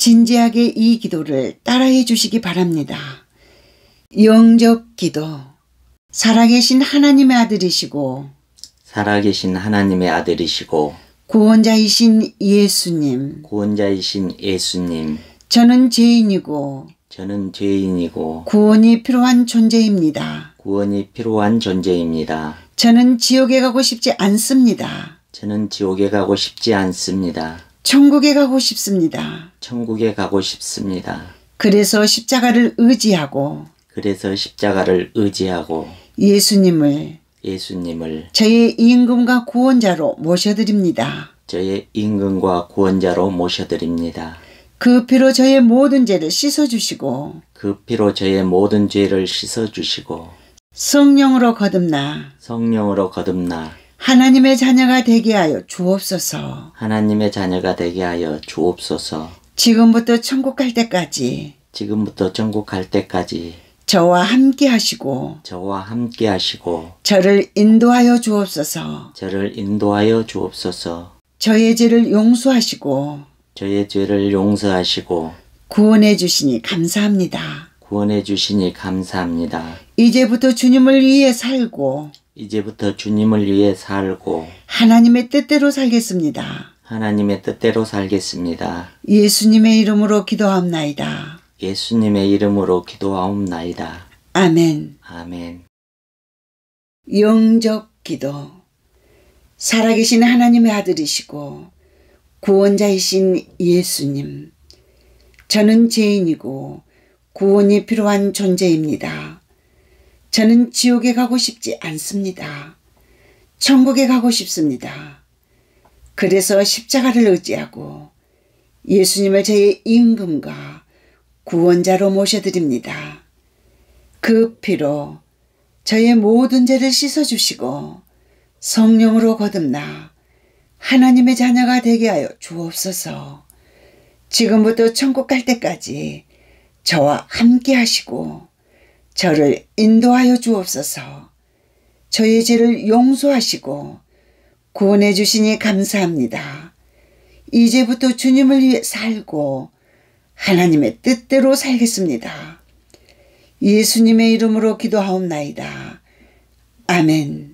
진지하게 이 기도를 따라해 주시기 바랍니다. 영적 기도 살아계신 하나님의 아들이시고 살아계신 하나님의 아들이시고 구원자이신 예수님 구원자이신 예수님 저는 죄인이고 저는 죄인이고 구원이 필요한 존재입니다. 구원이 필요한 존재입니다. 저는 지옥에 가고 싶지 않습니다. 저는 지옥에 가고 싶지 않습니다. 천국에 가고 싶습니다. 천국에 가고 싶습니다. 그래서 십자가를 의지하고 그래서 십자가를 의지하고 예수님을 예수님을 저의 임금과 구원자로 모셔드립니다. 저의 임금과 구원자로 모셔드립니다. 그 피로 저의 모든 죄를 씻어주시고 그 피로 저의 모든 죄를 씻어주시고 성령으로 거듭나 성령으로 거듭나 하나님의 자녀가 되게 하여 주옵소서. 하나님의 자녀가 되게 하여 주옵소서. 지금부터 천국 갈 때까지 지금부터 천국 갈 때까지 저와 함께 하시고 저와 함께 하시고 저를 인도하여 주옵소서. 저를 인도하여 주옵소서. 저의 죄를 용서하시고 저의 죄를 용서하시고 구원해 주시니 감사합니다. 구원해 주시니 감사합니다. 이제부터 주님을 위해 살고 이제부터 주님을 위해 살고 하나님의 뜻대로 살겠습니다. 하나님의 뜻대로 살겠습니다. 예수님의 이름으로 기도합나이다. 예수님의 이름으로 기도하옵나이다. 아멘. 아멘. 영접 기도. 살아계신 하나님의 아들이시고 구원자이신 예수님. 저는 죄인이고 구원이 필요한 존재입니다. 저는 지옥에 가고 싶지 않습니다. 천국에 가고 싶습니다. 그래서 십자가를 의지하고 예수님을 저의 임금과 구원자로 모셔드립니다. 그 피로 저의 모든 죄를 씻어주시고 성령으로 거듭나 하나님의 자녀가 되게 하여 주옵소서 지금부터 천국 갈 때까지 저와 함께 하시고 저를 인도하여 주옵소서. 저의 죄를 용서하시고 구원해 주시니 감사합니다. 이제부터 주님을 위해 살고 하나님의 뜻대로 살겠습니다. 예수님의 이름으로 기도하옵나이다. 아멘.